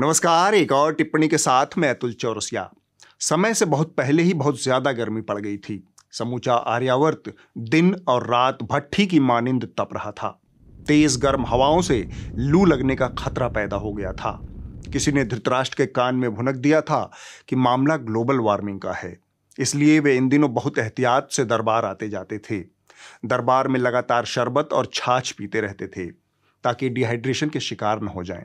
नमस्कार एक और टिप्पणी के साथ मैं अतुल चौरसिया समय से बहुत पहले ही बहुत ज़्यादा गर्मी पड़ गई थी समूचा आर्यावर्त दिन और रात भट्ठी की मानिंद तप रहा था तेज गर्म हवाओं से लू लगने का खतरा पैदा हो गया था किसी ने धृतराष्ट्र के कान में भुनक दिया था कि मामला ग्लोबल वार्मिंग का है इसलिए वे इन दिनों बहुत एहतियात से दरबार आते जाते थे दरबार में लगातार शरबत और छाछ पीते रहते थे ताकि डिहाइड्रेशन के शिकार न हो जाएं।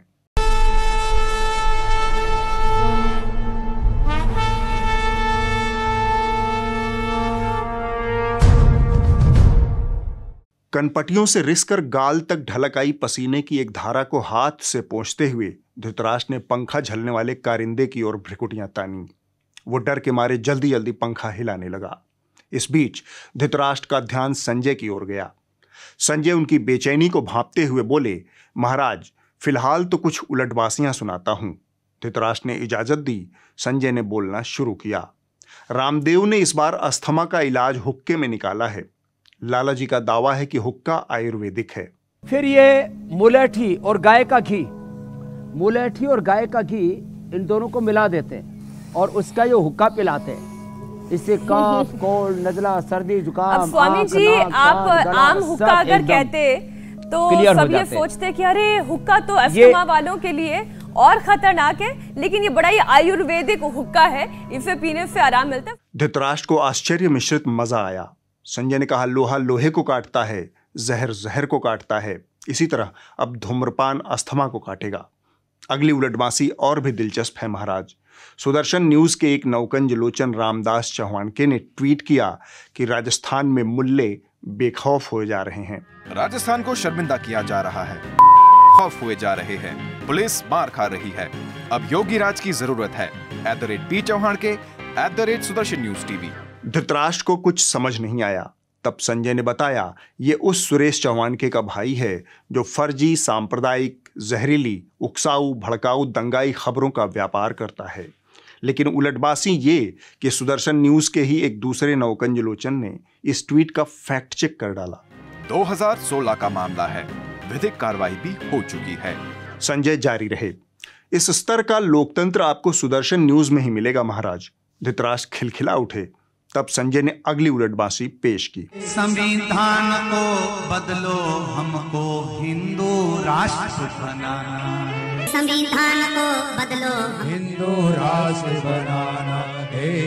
कनपटियों से रिसकर गाल तक ढलक आई पसीने की एक धारा को हाथ से पोंछते हुए धृतराष्ट्र ने पंखा झलने वाले कारिंदे की ओर भ्रिकुटियां तानी वो डर के मारे जल्दी जल्दी पंखा हिलाने लगा इस बीच धृतराष्ट्र का ध्यान संजय की ओर गया संजय उनकी बेचैनी को भांपते हुए बोले महाराज फिलहाल तो कुछ उलटवासियां सुनाता हूं धृतराष्ट्र ने इजाजत दी संजय ने बोलना शुरू किया रामदेव ने इस बार अस्थमा का इलाज हुक्के में निकाला है लाला जी का दावा है कि हुक्का आयुर्वेदिक है फिर ये मुलेठी और गाय का घी मुलेठी और गाय का घी इन दोनों को मिला देते हैं और उसका ये हुक्का पिलाते हैं इससे काफ कोल्ड नजला सर्दी जुकाम अब स्वामी आँख, जी आप आम हुक्का अगर कहते तो सब ये सोचते कि अरे हुक्का तो अस्थमा वालों के लिए और खतरनाक है लेकिन ये बड़ा ही आयुर्वेदिक हुक्का है इसे पीने से आराम मिलता है धृतराष्ट्र को आश्चर्य मिश्रित मजा आया संजय ने कहा लोहा लोहे को काटता है जहर जहर को काटता है इसी तरह अब धूम्रपान अस्थमा को काटेगा अगली उलटवासी और भी दिलचस्प है महाराज सुदर्शन न्यूज के एक नौकंज लोचन रामदास चौहान के ने ट्वीट किया कि राजस्थान में मुल्ले बेखौफ हो जा रहे हैं राजस्थान को शर्मिंदा किया जा रहा है खौफ हुए जा रहे हैं पुलिस मार खा रही है अब योगी राज की जरूरत है at the rate P Chauhan के at the rate Sudarshan news TV Dhritarashtra को कुछ समझ नहीं आया तब संजय ने बताया ये उस सुरेश चौहान के का भाई है जो फर्जी सांप्रदायिक जहरीली उकसाऊ भड़काऊ दंगाई खबरों का व्यापार करता है लेकिन उलटबासी ये कि सुदर्शन न्यूज़ के ही एक दूसरे नवकंज लोचन ने इस ट्वीट का फैक्ट चेक कर डाला 2016 का मामला है विधिक कार्रवाई भी हो चुकी है संजय जारी रहे इस स्तर का लोकतंत्र आपको सुदर्शन न्यूज में ही मिलेगा महाराज धृतराज खिलखिला उठे तब संजय ने अगली उलटबासी पेश की संविधान को बदलो हमको हिंदू राष्ट्र बनाना संविधान को बदलो हिंदू राष्ट्र बनाना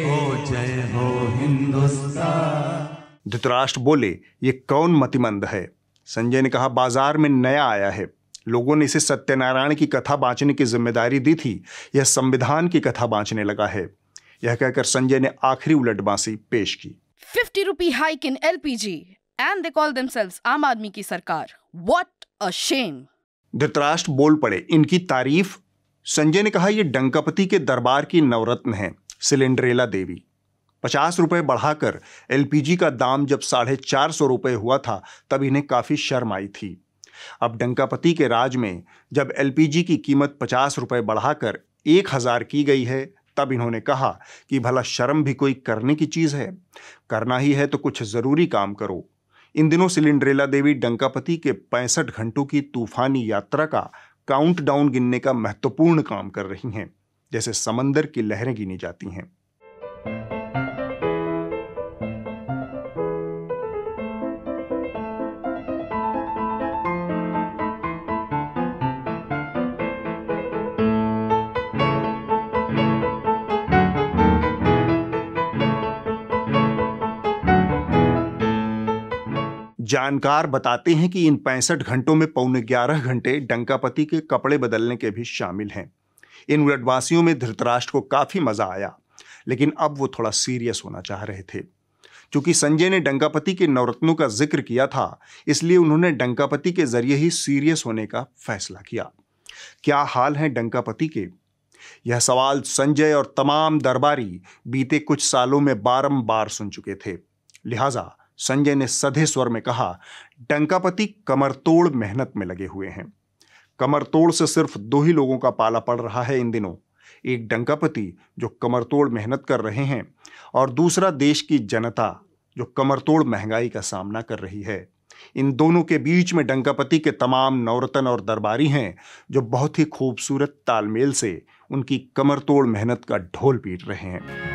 हो जय हो हिंदुस्तान धृतराष्ट्र बोले ये कौन मतिमंद है संजय ने कहा बाजार में नया आया है लोगों ने इसे सत्यनारायण की कथा बांचने की जिम्मेदारी दी थी यह संविधान की कथा बांचने लगा है यह कहकर संजय ने आखिरी उलटबांसी पेश की fifty rupee hike in G and they call themselves Aam Aadmi की सरकार वॉट अ शेम धृतराष्ट्र बोल पड़े इनकी तारीफ संजय ने कहा यह डंकपति के दरबार की नवरत्न है सिलेंड्रेला देवी पचास रुपए बढ़ाकर एलपीजी का दाम जब साढ़े चार सौ रुपए हुआ था तब इन्हें काफ़ी शर्म आई थी अब डंकापति के राज में जब एलपीजी की कीमत पचास रुपए बढ़ाकर एक हज़ार की गई है तब इन्होंने कहा कि भला शर्म भी कोई करने की चीज़ है करना ही है तो कुछ ज़रूरी काम करो इन दिनों सिलिंड्रेला देवी डंकापति के पैंसठ घंटों की तूफानी यात्रा का काउंटडाउन गिनने का महत्वपूर्ण काम कर रही हैं जैसे समंदर की लहरें गिनी जाती हैं जानकार बताते हैं कि इन पैंसठ घंटों में पौने ग्यारह घंटे डंकापति के कपड़े बदलने के भी शामिल हैं इन उलटवासियों में धृतराष्ट्र को काफ़ी मज़ा आया लेकिन अब वो थोड़ा सीरियस होना चाह रहे थे क्योंकि संजय ने डंकापति के नवरत्नों का जिक्र किया था इसलिए उन्होंने डंकापति के जरिए ही सीरियस होने का फैसला किया क्या हाल है डंकापति के यह सवाल संजय और तमाम दरबारी बीते कुछ सालों में बारंबार सुन चुके थे लिहाजा संजय ने सधे स्वर में कहा डंकापति कमर तोड़ मेहनत में लगे हुए हैं कमर तोड़ से सिर्फ दो ही लोगों का पाला पड़ रहा है इन दिनों एक डंकापति जो कमर तोड़ मेहनत कर रहे हैं और दूसरा देश की जनता जो कमर तोड़ महंगाई का सामना कर रही है इन दोनों के बीच में डंकापति के तमाम नौरतन और दरबारी हैं जो बहुत ही खूबसूरत तालमेल से उनकी कमर तोड़ मेहनत का ढोल पीट रहे हैं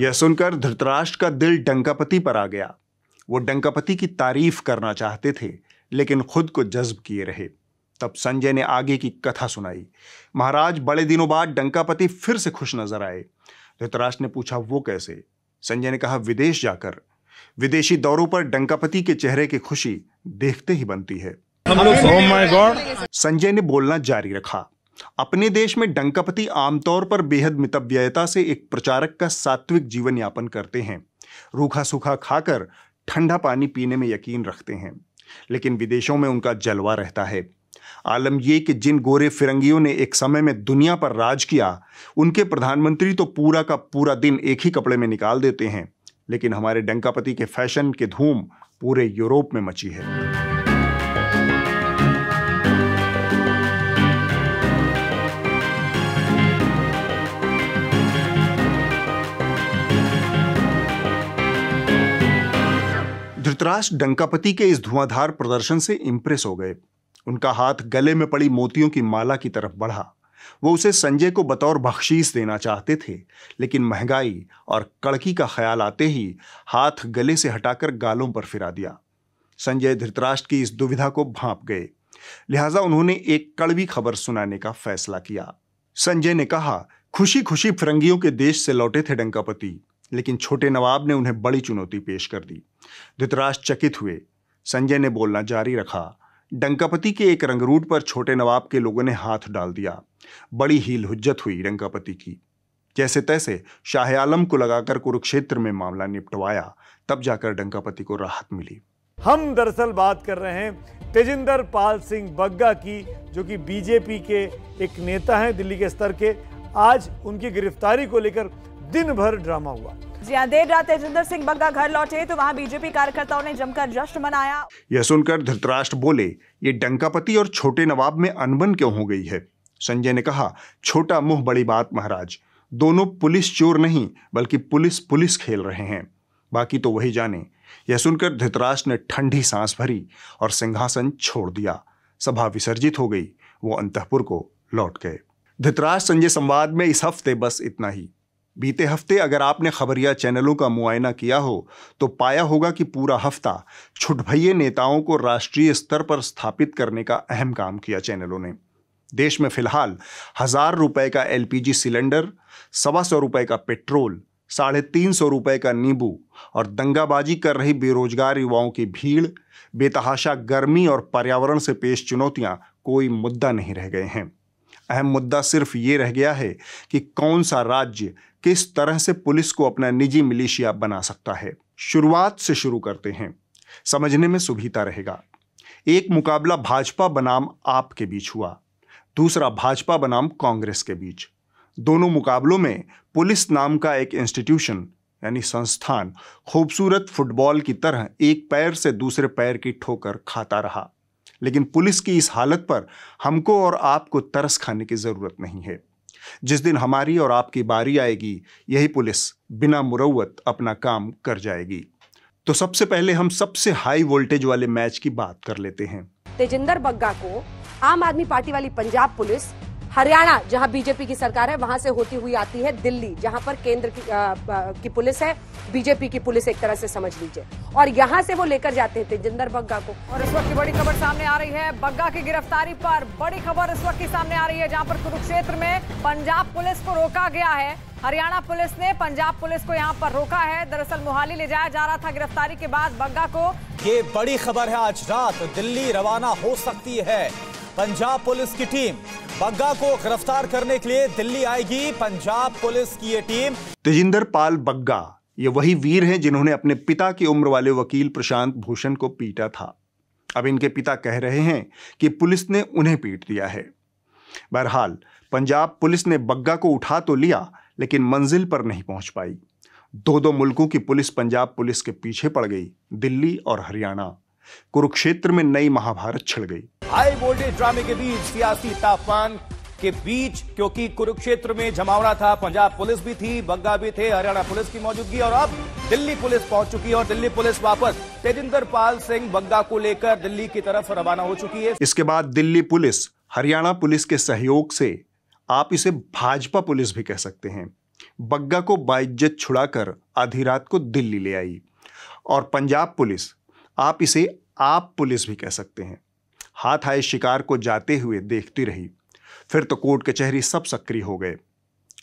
यह सुनकर धृतराष्ट्र का दिल डंकापति पर आ गया वो डंकापति की तारीफ करना चाहते थे लेकिन खुद को जज्ब किए रहे तब संजय ने आगे की कथा सुनाई महाराज बड़े दिनों बाद डंकापति फिर से खुश नजर आए धृतराष्ट्र ने पूछा वो कैसे संजय ने कहा विदेश जाकर विदेशी दौरों पर डंकापति के चेहरे की खुशी देखते ही बनती है oh संजय ने बोलना जारी रखा अपने देश में डंकापति आमतौर पर बेहद मितव्ययता से एक प्रचारक का सात्विक जीवन यापन करते हैं रूखा सूखा खाकर ठंडा पानी पीने में यकीन रखते हैं लेकिन विदेशों में उनका जलवा रहता है आलम ये कि जिन गोरे फिरंगियों ने एक समय में दुनिया पर राज किया उनके प्रधानमंत्री तो पूरा का पूरा दिन एक ही कपड़े में निकाल देते हैं लेकिन हमारे डंकापति के फैशन के धूम पूरे यूरोप में मची है धृतराष्ट्र डंकापति के इस धुआंधार प्रदर्शन से इंप्रेस हो गए उनका हाथ गले में पड़ी मोतियों की माला की तरफ बढ़ा वो उसे संजय को बतौर बख्शीश देना चाहते थे लेकिन महंगाई और कड़की का ख्याल आते ही हाथ गले से हटाकर गालों पर फिरा दिया संजय धृतराष्ट्र की इस दुविधा को भांप गए लिहाजा उन्होंने एक कड़वी खबर सुनाने का फैसला किया संजय ने कहा खुशी खुशी फिरंगियों के देश से लौटे थे डंकापति लेकिन छोटे नवाब ने उन्हें बड़ी चुनौती पेश कर दी धृतराज चकित हुए संजय ने बोलना जारी रखा डंकापति के एक रंगरूट पर छोटे नवाब के लोगों ने हाथ डाल दिया बड़ी हील हुज्जत हुई रंगापति की जैसे तैसे शाह आलम को लगाकर कुरुक्षेत्र में मामला निपटवाया तब जाकर डंकापति को राहत मिली हम दरअसल बात कर रहे हैं तेजिंदर पाल सिंह बग्गा की जो कि बीजेपी के एक नेता हैं दिल्ली के स्तर के आज उनकी गिरफ्तारी को लेकर दिन भर ड्रामा हुआ जी हाँ, देर रात तेजिंदर सिंह बग्गा घर लौटे तो वहां बीजेपी कार्यकर्ताओं ने जमकर जश्न मनाया यह सुनकर धृतराष्ट्र बोले ये डंकापति और छोटे नवाब में अनबन क्यों हो गई है संजय ने कहा छोटा मुंह बड़ी बात महाराज दोनों पुलिस चोर नहीं बल्कि पुलिस पुलिस खेल रहे हैं बाकी तो वही जाने यह सुनकर धृतराष्ट्र ने ठंडी सांस भरी और सिंहासन छोड़ दिया सभा विसर्जित हो गई वो अंतपुर को लौट गए धृतराष्ट्र संजय संवाद में इस हफ्ते बस इतना ही बीते हफ्ते अगर आपने खबरिया चैनलों का मुआयना किया हो तो पाया होगा कि पूरा हफ्ता छुटभइये नेताओं को राष्ट्रीय स्तर पर स्थापित करने का अहम काम किया चैनलों ने देश में फिलहाल हज़ार रुपये का एलपीजी सिलेंडर सवा सौ रुपये का पेट्रोल साढ़े तीन सौ रुपये का नींबू और दंगाबाजी कर रही बेरोजगार युवाओं की भीड़ बेतहाशा गर्मी और पर्यावरण से पेश चुनौतियां कोई मुद्दा नहीं रह गए हैं अहम मुद्दा सिर्फ ये रह गया है कि कौन सा राज्य किस तरह से पुलिस को अपना निजी मिलिशिया बना सकता है शुरुआत से शुरू करते हैं समझने में सुविधा रहेगा एक मुकाबला भाजपा बनाम आप के बीच हुआ दूसरा भाजपा बनाम कांग्रेस के बीच दोनों मुकाबलों में पुलिस नाम का एक इंस्टीट्यूशन यानी संस्थान खूबसूरत फुटबॉल की तरह एक पैर से दूसरे पैर की ठोकर खाता रहा लेकिन पुलिस की इस हालत पर हमको और आपको तरस खाने की ज़रूरत नहीं है जिस दिन हमारी और आपकी बारी आएगी यही पुलिस बिना मुरवत अपना काम कर जाएगी तो सबसे पहले हम सबसे हाई वोल्टेज वाले मैच की बात कर लेते हैं तेजिंदर बग्गा को आम आदमी पार्टी वाली पंजाब पुलिस हरियाणा जहां बीजेपी की सरकार है वहां से होती हुई आती है दिल्ली जहां पर केंद्र की, आ, की पुलिस है बीजेपी की पुलिस एक तरह से समझ लीजिए और यहां से वो लेकर जाते थे जिंदर बग्गा को और इस वक्त की बड़ी खबर सामने आ रही है बग्गा की गिरफ्तारी पर बड़ी खबर इस वक्त की सामने आ रही है जहां पर कुरुक्षेत्र में पंजाब पुलिस को रोका गया है हरियाणा पुलिस ने पंजाब पुलिस को यहां पर रोका है दरअसल मोहाली ले जाया जा रहा था गिरफ्तारी के बाद बग्गा को ये बड़ी खबर है आज रात दिल्ली रवाना हो सकती है पंजाब पुलिस की टीम बग्गा को गिरफ्तार करने के लिए दिल्ली आएगी पंजाब पुलिस की ये टीम तेजिंदर पाल बग्गा ये वही वीर हैं जिन्होंने अपने पिता की उम्र वाले वकील प्रशांत भूषण को पीटा था अब इनके पिता कह रहे हैं कि पुलिस ने उन्हें पीट दिया है बहरहाल पंजाब पुलिस ने बग्गा को उठा तो लिया लेकिन मंजिल पर नहीं पहुंच पाई दो दो मुल्कों की पुलिस पंजाब पुलिस के पीछे पड़ गई दिल्ली और हरियाणा कुरुक्षेत्र में नई महाभारत छिड़ गई हाई वोल्टेज ड्रामे के बीच सियासी तापमान के बीच क्योंकि कुरुक्षेत्र में जमावड़ा था पंजाब पुलिस भी थी बग्गा भी थे हरियाणा पुलिस की मौजूदगी और अब दिल्ली पुलिस पहुंच चुकी है और दिल्ली पुलिस वापस तेजिंदर पाल सिंह बग्गा को लेकर दिल्ली की तरफ रवाना हो चुकी है इसके बाद दिल्ली पुलिस हरियाणा पुलिस के सहयोग से आप इसे भाजपा पुलिस भी कह सकते हैं बग्गा को बाइज्जत छुड़ाकर आधी रात को दिल्ली ले आई और पंजाब पुलिस आप इसे आप पुलिस भी कह सकते हैं हाथ आए शिकार को जाते हुए देखती रही फिर तो कोर्ट कचहरी सब सक्रिय हो गए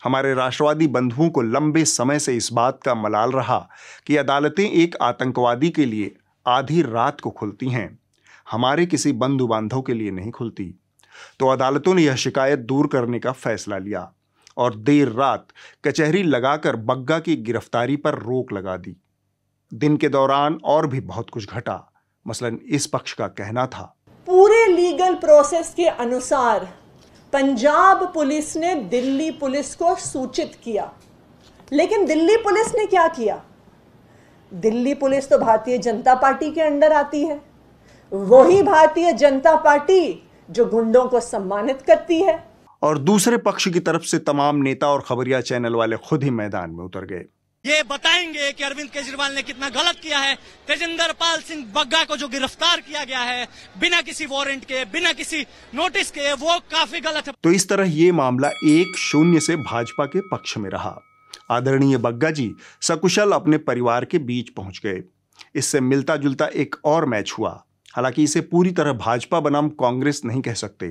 हमारे राष्ट्रवादी बंधुओं को लंबे समय से इस बात का मलाल रहा कि अदालतें एक आतंकवादी के लिए आधी रात को खुलती हैं हमारे किसी बंधु बांधव के लिए नहीं खुलती तो अदालतों ने यह शिकायत दूर करने का फैसला लिया और देर रात कचहरी लगाकर बग्गा की गिरफ्तारी पर रोक लगा दी दिन के दौरान और भी बहुत कुछ घटा मसलन इस पक्ष का कहना था पूरे लीगल प्रोसेस के अनुसार पंजाब पुलिस ने दिल्ली पुलिस को सूचित किया लेकिन दिल्ली पुलिस ने क्या किया दिल्ली पुलिस तो भारतीय जनता पार्टी के अंडर आती है वही भारतीय जनता पार्टी जो गुंडों को सम्मानित करती है और दूसरे पक्ष की तरफ से तमाम नेता और खबरिया चैनल वाले खुद ही मैदान में उतर गए ये बताएंगे कि अरविंद केजरीवाल ने कितना गलत किया है तेजिंदर पाल सिंह बग्गा को जो गिरफ्तार किया गया है बिना किसी वारंट के बिना किसी नोटिस के वो काफी गलत है तो इस तरह ये मामला एक शून्य से भाजपा के पक्ष में रहा आदरणीय बग्गा जी सकुशल अपने परिवार के बीच पहुंच गए इससे मिलता जुलता एक और मैच हुआ हालांकि इसे पूरी तरह भाजपा बनाम कांग्रेस नहीं कह सकते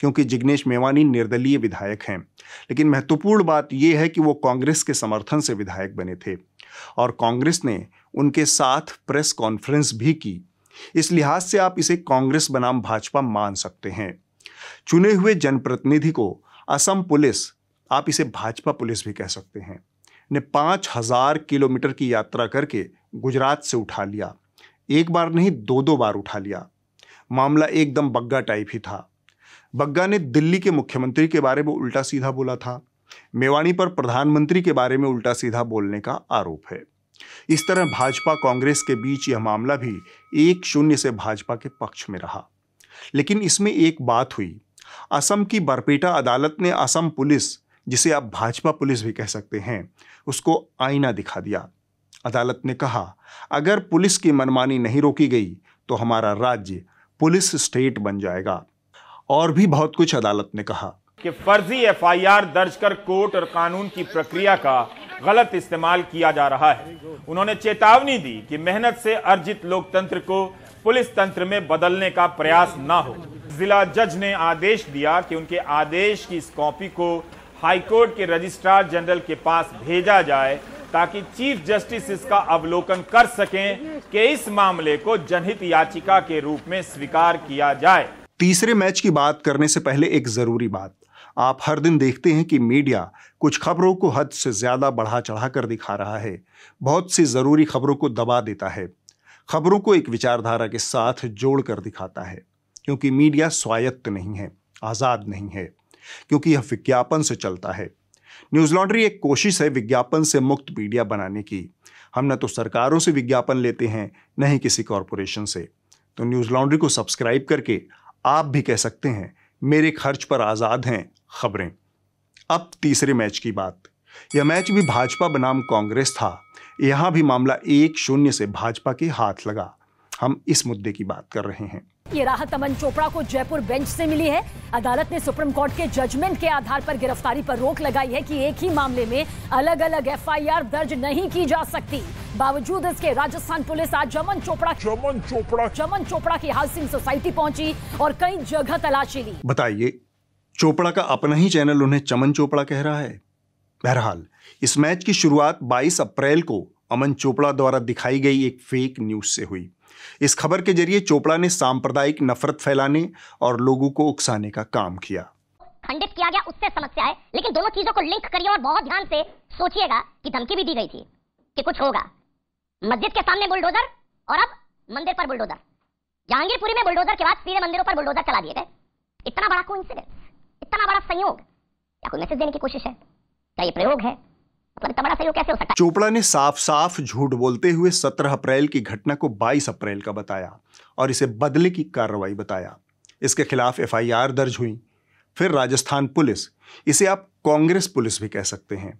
क्योंकि जिग्नेश मेवानी निर्दलीय विधायक हैं लेकिन महत्वपूर्ण बात यह है कि वो कांग्रेस के समर्थन से विधायक बने थे और कांग्रेस ने उनके साथ प्रेस कॉन्फ्रेंस भी की इस लिहाज से आप इसे कांग्रेस बनाम भाजपा मान सकते हैं चुने हुए जनप्रतिनिधि को असम पुलिस आप इसे भाजपा पुलिस भी कह सकते हैं ने पाँच हजार किलोमीटर की यात्रा करके गुजरात से उठा लिया एक बार नहीं दो दो बार उठा लिया मामला एकदम बग्गा टाइप ही था बग्गा ने दिल्ली के मुख्यमंत्री के बारे में उल्टा सीधा बोला था मेवाणी पर प्रधानमंत्री के बारे में उल्टा सीधा बोलने का आरोप है इस तरह भाजपा कांग्रेस के बीच यह मामला भी एक शून्य से भाजपा के पक्ष में रहा लेकिन इसमें एक बात हुई असम की बरपेटा अदालत ने असम पुलिस जिसे आप भाजपा पुलिस भी कह सकते हैं उसको आईना दिखा दिया अदालत ने कहा अगर पुलिस की मनमानी नहीं रोकी गई तो हमारा राज्य पुलिस स्टेट बन जाएगा और भी बहुत कुछ अदालत ने कहा कि फर्जी एफआईआर दर्ज कर कोर्ट और कानून की प्रक्रिया का गलत इस्तेमाल किया जा रहा है उन्होंने चेतावनी दी कि मेहनत से अर्जित लोकतंत्र को पुलिस तंत्र में बदलने का प्रयास न हो जिला जज ने आदेश दिया कि उनके आदेश की इस कॉपी को हाईकोर्ट के रजिस्ट्रार जनरल के पास भेजा जाए ताकि चीफ जस्टिस इसका अवलोकन कर सकें कि इस मामले को जनहित याचिका के रूप में स्वीकार किया जाए तीसरे मैच की बात करने से पहले एक जरूरी बात आप हर दिन देखते हैं कि मीडिया कुछ खबरों को हद से ज़्यादा बढ़ा चढ़ा कर दिखा रहा है बहुत सी ज़रूरी खबरों को दबा देता है खबरों को एक विचारधारा के साथ जोड़ कर दिखाता है क्योंकि मीडिया स्वायत्त नहीं है आज़ाद नहीं है क्योंकि यह विज्ञापन से चलता है न्यूज़ लॉन्ड्री एक कोशिश है विज्ञापन से मुक्त मीडिया बनाने की हम न तो सरकारों से विज्ञापन लेते हैं न ही किसी कॉरपोरेशन से तो न्यूज़ लॉन्ड्री को सब्सक्राइब करके आप भी कह सकते हैं मेरे खर्च पर आज़ाद हैं खबरें अब तीसरे मैच की बात यह मैच भी भाजपा बनाम कांग्रेस था यहां भी मामला एक शून्य से भाजपा के हाथ लगा हम इस मुद्दे की बात कर रहे हैं ये राहत अमन चोपड़ा को जयपुर बेंच से मिली है अदालत ने सुप्रीम कोर्ट के जजमेंट के आधार पर गिरफ्तारी पर रोक लगाई है कि एक ही मामले में अलग अलग एफआईआर दर्ज नहीं की जा सकती बावजूद इसके राजस्थान पुलिस आज जमन चोपड़ा जमन चोपड़ा जमन चोपड़ा की हाउसिंग सोसाइटी पहुंची और कई जगह तलाशी ली बताइए चोपड़ा का अपना ही चैनल उन्हें चमन चोपड़ा कह रहा है बहरहाल इस मैच की शुरुआत 22 अप्रैल को अमन चोपड़ा द्वारा दिखाई गई एक फेक न्यूज से हुई इस खबर के जरिए चोपड़ा ने सांप्रदायिक नफरत फैलाने और लोगों को उकसाने का काम किया खंडित किया गया उससे समस्या है लेकिन दोनों चीजों को लिंक करिए और बहुत ध्यान से सोचिएगा कि धमकी भी दी गई थी कि कुछ होगा मस्जिद के सामने बुलडोजर और अब मंदिर पर बुलडोजर जहांगीरपुरी में बुलडोजर के बाद सीधे मंदिरों पर बुलडोजर चला दिए गए इतना बड़ा कोइंसिडेंस इतना बड़ा संयोग या कोई मैसेज देने की कोशिश है क्या ये प्रयोग है तो चोपड़ा ने साफ साफ झूठ बोलते हुए 17 अप्रैल की घटना को 22 अप्रैल का बताया और इसे बदले की कार्रवाई बताया इसके खिलाफ एफ दर्ज हुई फिर राजस्थान पुलिस इसे आप कांग्रेस पुलिस भी कह सकते हैं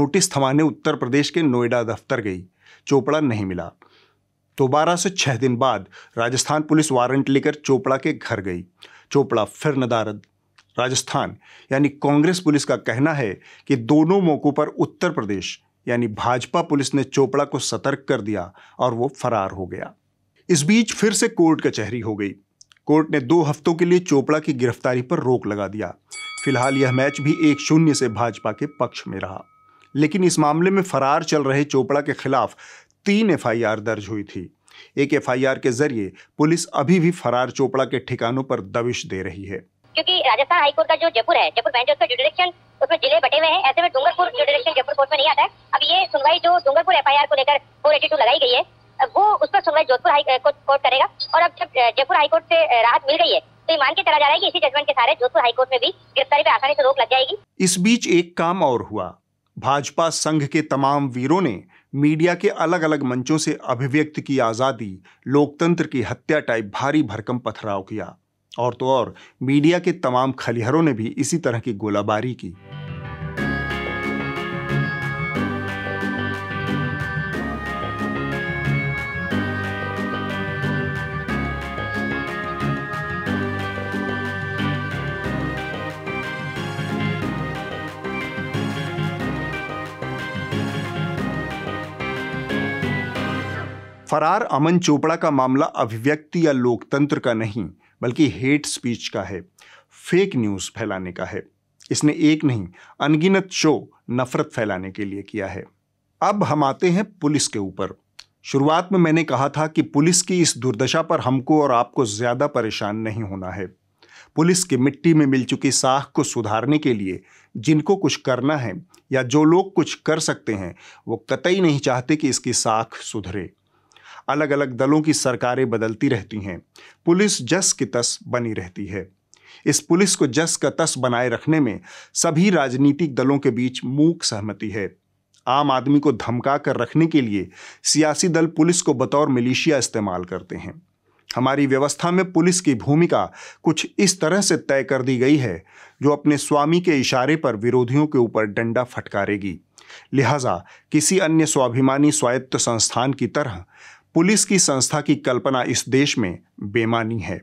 नोटिस थमाने उत्तर प्रदेश के नोएडा दफ्तर गई चोपड़ा नहीं मिला तो से छह दिन बाद राजस्थान पुलिस वारंट लेकर चोपड़ा के घर गई चोपड़ा फिर नदारद राजस्थान यानी कांग्रेस पुलिस का कहना है कि दोनों मौक़ों पर उत्तर प्रदेश यानी भाजपा पुलिस ने चोपड़ा को सतर्क कर दिया और वो फरार हो गया इस बीच फिर से कोर्ट कचहरी हो गई कोर्ट ने दो हफ्तों के लिए चोपड़ा की गिरफ्तारी पर रोक लगा दिया फिलहाल यह मैच भी एक शून्य से भाजपा के पक्ष में रहा लेकिन इस मामले में फरार चल रहे चोपड़ा के खिलाफ तीन एफआईआर दर्ज हुई थी एक एफआईआर के जरिए पुलिस अभी भी फरार चोपड़ा के ठिकानों पर दबिश दे रही है क्योंकि राजस्थान हाईकोर्ट का जो जयपुर है जयपुर बेंच उसका जुडिडिक्शन उसमें जिले बटे हुए हैं ऐसे में डूंगरपुर जुडिडिक्शन जयपुर कोर्ट में नहीं आता है अब ये सुनवाई जो डूंगरपुर एफ को लेकर फोर लगाई गई है वो उस पर सुनवाई जोधपुर हाई कोर्ट करेगा और अब जब जयपुर हाईकोर्ट से राहत मिल गई है तो मान के चला जा रहा है कि इसी जजमेंट के सारे जोधपुर हाईकोर्ट में भी गिरफ्तारी पे आसानी से रोक लग जाएगी इस बीच एक काम और हुआ भाजपा संघ के तमाम वीरों ने मीडिया के अलग अलग मंचों से अभिव्यक्त की आज़ादी लोकतंत्र की हत्या टाइप भारी भरकम पथराव किया और तो और मीडिया के तमाम खलिहरों ने भी इसी तरह की गोलाबारी की फरार अमन चोपड़ा का मामला अभिव्यक्ति या लोकतंत्र का नहीं बल्कि हेट स्पीच का है फेक न्यूज़ फैलाने का है इसने एक नहीं अनगिनत शो नफरत फैलाने के लिए किया है अब हम आते हैं पुलिस के ऊपर शुरुआत में मैंने कहा था कि पुलिस की इस दुर्दशा पर हमको और आपको ज़्यादा परेशान नहीं होना है पुलिस की मिट्टी में मिल चुकी साख को सुधारने के लिए जिनको कुछ करना है या जो लोग कुछ कर सकते हैं वो कतई नहीं चाहते कि इसकी साख सुधरे अलग अलग दलों की सरकारें बदलती रहती हैं पुलिस जस की तस बनी रहती है इस पुलिस को जस का तस बनाए रखने में सभी राजनीतिक दलों के बीच मूक सहमति है आम आदमी को धमका कर रखने के लिए सियासी दल पुलिस को बतौर मिलिशिया इस्तेमाल करते हैं हमारी व्यवस्था में पुलिस की भूमिका कुछ इस तरह से तय कर दी गई है जो अपने स्वामी के इशारे पर विरोधियों के ऊपर डंडा फटकारेगी लिहाजा किसी अन्य स्वाभिमानी स्वायत्त संस्थान की तरह पुलिस की संस्था की कल्पना इस देश में बेमानी है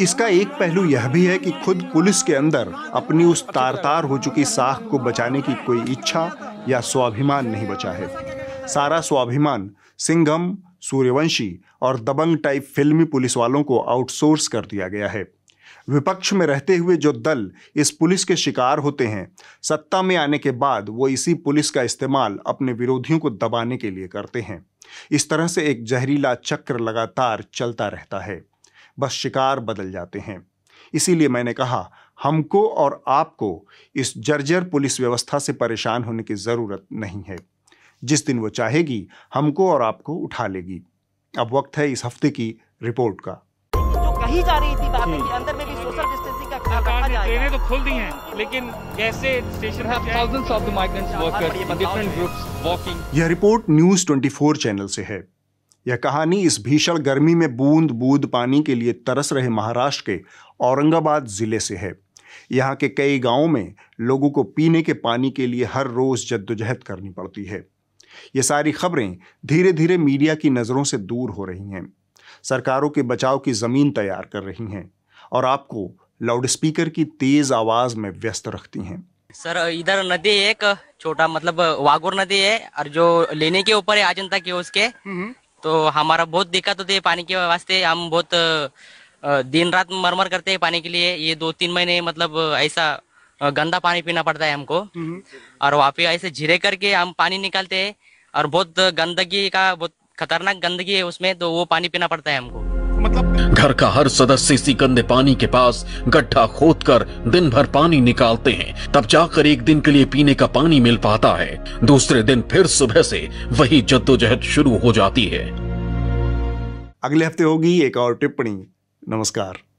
इसका एक पहलू यह भी है कि खुद पुलिस के अंदर अपनी उस तार तार हो चुकी साख को बचाने की कोई इच्छा या स्वाभिमान नहीं बचा है सारा स्वाभिमान सिंघम सूर्यवंशी और दबंग टाइप फिल्मी पुलिस वालों को आउटसोर्स कर दिया गया है विपक्ष में रहते हुए जो दल इस पुलिस के शिकार होते हैं सत्ता में आने के बाद वो इसी पुलिस का इस्तेमाल अपने विरोधियों को दबाने के लिए करते हैं इस तरह से एक जहरीला चक्र लगातार चलता रहता है बस शिकार बदल जाते हैं इसीलिए मैंने कहा हमको और आपको इस जर्जर पुलिस व्यवस्था से परेशान होने की ज़रूरत नहीं है जिस दिन वो चाहेगी हमको और आपको उठा लेगी अब वक्त है इस हफ्ते की रिपोर्ट का जो कही जा रही थी बातें अंदर में भी ट्रेनें तो खुल दी हैं लेकिन कैसे station thousands of the migrants workers different groups walking यह रिपोर्ट न्यूज 24 चैनल से है यह कहानी इस भीषण गर्मी में बूंद बूंद पानी के लिए तरस रहे महाराष्ट्र के औरंगाबाद जिले से है यहाँ के कई गांवों में लोगों को पीने के पानी के लिए हर रोज जद्दोजहद करनी पड़ती है ये सारी खबरें धीरे धीरे मीडिया की नज़रों से दूर हो रही हैं सरकारों के बचाव की ज़मीन तैयार कर रही हैं और आपको लाउडस्पीकर की तेज आवाज में व्यस्त रखती हैं सर इधर नदी एक छोटा मतलब वागुर नदी है और जो लेने के ऊपर है अजंता के उसके हम्म। तो हमारा बहुत दिक्कत होती है पानी के वास्ते हम बहुत दिन रात मरमर करते हैं पानी के लिए ये दो तीन महीने मतलब ऐसा गंदा पानी पीना पड़ता है हमको हम्म। और वहाँ पे ऐसे झिरे करके हम पानी निकालते हैं और बहुत गंदगी का बहुत खतरनाक गंदगी है उसमें तो वो पानी पीना पड़ता है हमको मतलब घर का हर सदस्य इसी गंदे पानी के पास गड्ढा खोद कर दिन भर पानी निकालते हैं तब जाकर एक दिन के लिए पीने का पानी मिल पाता है दूसरे दिन फिर सुबह से वही जद्दोजहद शुरू हो जाती है अगले हफ्ते होगी एक और टिप्पणी नमस्कार